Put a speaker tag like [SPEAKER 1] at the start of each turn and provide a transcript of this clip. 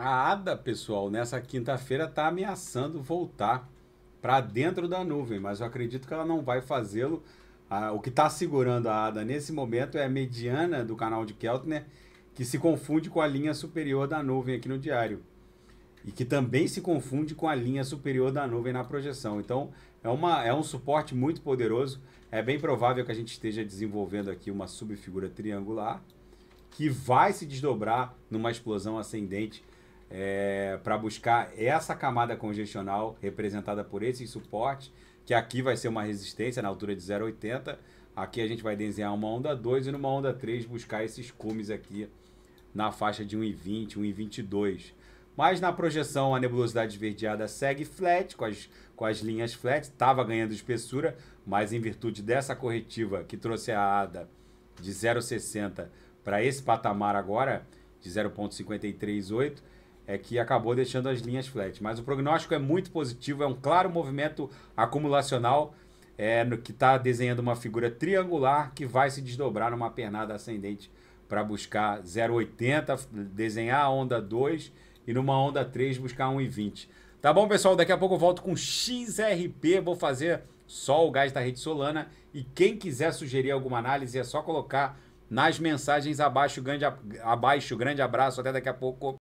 [SPEAKER 1] a ADA, pessoal, nessa quinta-feira está ameaçando voltar para dentro da nuvem, mas eu acredito que ela não vai fazê-lo. Ah, o que está segurando a ADA nesse momento é a mediana do canal de Keltner, que se confunde com a linha superior da nuvem aqui no diário. E que também se confunde com a linha superior da nuvem na projeção. Então, é, uma, é um suporte muito poderoso. É bem provável que a gente esteja desenvolvendo aqui uma subfigura triangular que vai se desdobrar numa explosão ascendente é, para buscar essa camada congestional representada por esse suporte, que aqui vai ser uma resistência na altura de 0,80. Aqui a gente vai desenhar uma onda 2 e numa onda 3 buscar esses cumes aqui na faixa de 1,20, 1,22. Mas na projeção a nebulosidade esverdeada segue flat, com as, com as linhas flat, estava ganhando espessura, mas em virtude dessa corretiva que trouxe a ADA de 0,60 para esse patamar agora, de 0,538, é que acabou deixando as linhas flat. Mas o prognóstico é muito positivo, é um claro movimento acumulacional é, no, que está desenhando uma figura triangular que vai se desdobrar numa pernada ascendente para buscar 0,80, desenhar a onda 2 e numa onda 3 buscar 1,20. Tá bom, pessoal? Daqui a pouco eu volto com XRP, vou fazer só o gás da rede Solana e quem quiser sugerir alguma análise é só colocar nas mensagens abaixo, grande, abaixo, grande abraço, até daqui a pouco.